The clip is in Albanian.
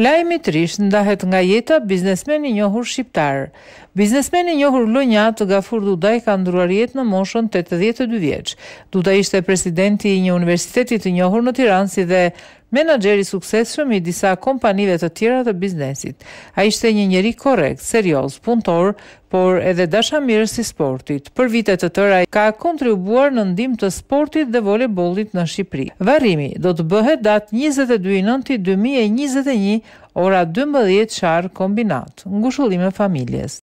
Lajmi trisht ndahet nga jeta biznesmeni i njohur shqiptar. Biznesmeni i njohur Lonja të Gafur Dudaj ka ndruar jetë në moshën 82 vjeç. Dudaj ishte presidenti i një universiteti të njohur në Tiranë si dhe menageri suksesshëm i disa kompanive të tjera të biznesit. A ishte një njeri korekt, serios, punëtor, por edhe dasha mirë si sportit. Për vite të tëra ka kontribuar në ndim të sportit dhe volebollit në Shqipëri. Varrimi do të bëhet datë 2021 ora 12 qarë kombinat, ngushullime familjes.